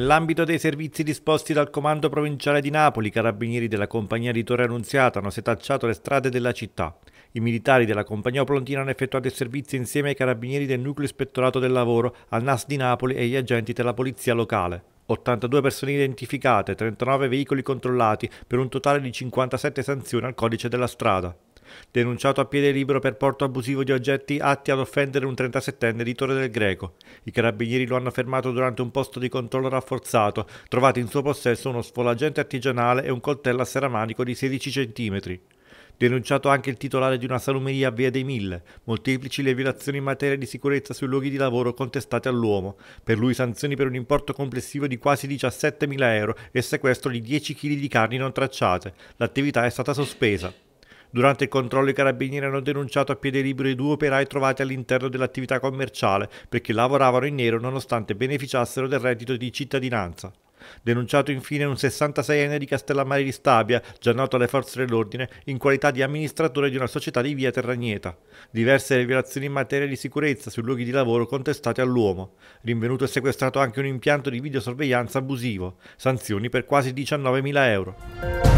Nell'ambito dei servizi disposti dal Comando Provinciale di Napoli, i carabinieri della Compagnia di Torre Annunziata hanno setacciato le strade della città. I militari della Compagnia Oplontina hanno effettuato il servizio insieme ai carabinieri del Nucleo Ispettorato del Lavoro, al NAS di Napoli e agli agenti della Polizia Locale. 82 persone identificate, 39 veicoli controllati, per un totale di 57 sanzioni al codice della strada denunciato a piede libero per porto abusivo di oggetti atti ad offendere un 37enne di Torre del Greco. I carabinieri lo hanno fermato durante un posto di controllo rafforzato, trovato in suo possesso uno sfolagente artigianale e un coltello a seramanico di 16 cm. Denunciato anche il titolare di una salumeria a Via dei Mille, molteplici le violazioni in materia di sicurezza sui luoghi di lavoro contestate all'uomo, per lui sanzioni per un importo complessivo di quasi 17.000 euro e sequestro di 10 kg di carni non tracciate. L'attività è stata sospesa. Durante il controllo i carabinieri hanno denunciato a piede libero i due operai trovati all'interno dell'attività commerciale perché lavoravano in nero nonostante beneficiassero del reddito di cittadinanza. Denunciato infine un 66enne di Castellammare di Stabia, già noto alle forze dell'ordine, in qualità di amministratore di una società di via Terragneta. Diverse violazioni in materia di sicurezza sui luoghi di lavoro contestate all'uomo. Rinvenuto e sequestrato anche un impianto di videosorveglianza abusivo. Sanzioni per quasi 19.000 euro.